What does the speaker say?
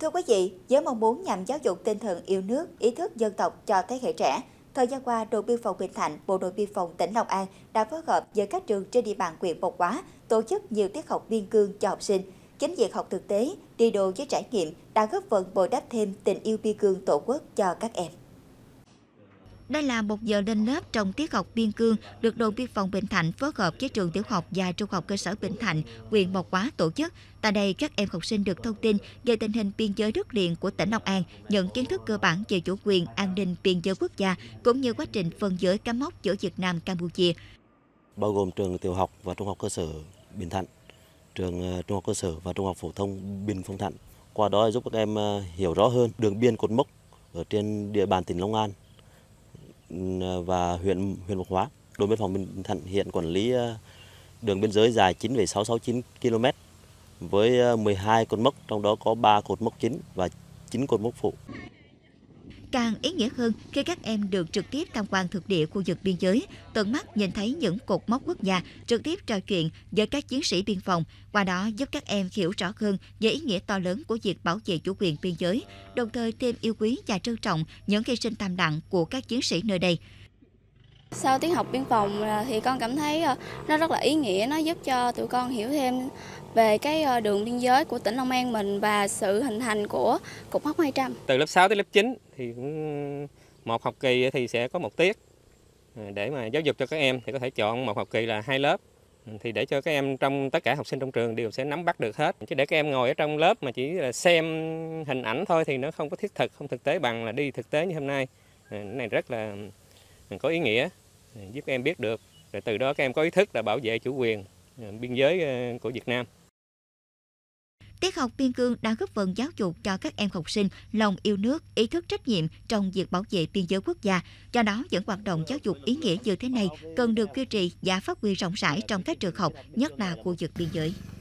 Thưa quý vị, với mong muốn nhằm giáo dục tinh thần yêu nước, ý thức dân tộc cho thế hệ trẻ, thời gian qua đội biên phòng Bình Thạnh, bộ đội biên phòng tỉnh Long An đã phối hợp với các trường trên địa bàn huyện Bộc Hóa tổ chức nhiều tiết học biên cương cho học sinh. Chính việc học thực tế, đi đồ với trải nghiệm đã góp phần bồi đắp thêm tình yêu biên cương tổ quốc cho các em. Đây là một giờ lên lớp trong tiết học biên cương được đồn biên phòng Bình Thạnh phối hợp với trường tiểu học và trung học cơ sở Bình Thạnh, huyện Mộc Hóa tổ chức. Tại đây, các em học sinh được thông tin về tình hình biên giới đất liền của tỉnh Long An, nhận kiến thức cơ bản về chủ quyền, an ninh biên giới quốc gia cũng như quá trình phân giới cắm mốc giữa Việt Nam Campuchia. Bao gồm trường tiểu học và trung học cơ sở Bình Thạnh, trường ờ, trung học cơ sở và trung học phổ thông Bình Phong Thạnh. Qua đó giúp các em ờ, hiểu rõ hơn đường biên cột mốc ở trên địa bàn tỉnh Long An và huyện huyện Mộc Hóa. Đồn biên phòng Bình Thạnh hiện quản lý ờ, đường biên giới dài 9,669 km với 12 ờ, cột mốc, trong đó có 3 cột mốc chính và 9 cột mốc phụ. Càng ý nghĩa hơn khi các em được trực tiếp tham quan thực địa khu vực biên giới, tận mắt nhìn thấy những cột mốc quốc gia, trực tiếp trò chuyện với các chiến sĩ biên phòng, qua đó giúp các em hiểu rõ hơn về ý nghĩa to lớn của việc bảo vệ chủ quyền biên giới, đồng thời thêm yêu quý và trân trọng những hy sinh thầm lặng của các chiến sĩ nơi đây. Sau tiết học biên phòng thì con cảm thấy ờ, nó rất là ý nghĩa, nó giúp cho tụi con hiểu thêm về cái ờ, đường biên giới của tỉnh Long An mình và sự hình thành của Cục Hóc 200. Từ lớp 6 tới lớp 9 thì cũng một học kỳ thì sẽ có một tiết ờ, để mà giáo dục cho các em thì có thể chọn một học kỳ là hai lớp thì để cho các em trong tất cả học sinh trong trường đều sẽ nắm bắt được hết chứ để các em ngồi ở trong lớp mà chỉ là xem hình ảnh thôi thì nó không có thiết thực không thực tế bằng là đi thực tế như hôm nay này rất là ừ, có ý nghĩa giúp em biết được rồi từ đó các em có ý thức là bảo vệ chủ quyền à, biên giới à, của Việt Nam. Tiết học biên cương đã góp phần giáo dục cho các em học sinh lòng yêu nước, ý thức trách nhiệm trong việc bảo vệ biên giới quốc gia. Do đó, những hoạt động giáo dục ý nghĩa như thế này cần được duy trì và phát huy rộng rãi trong các trường học, nhất là khu vực biên giới.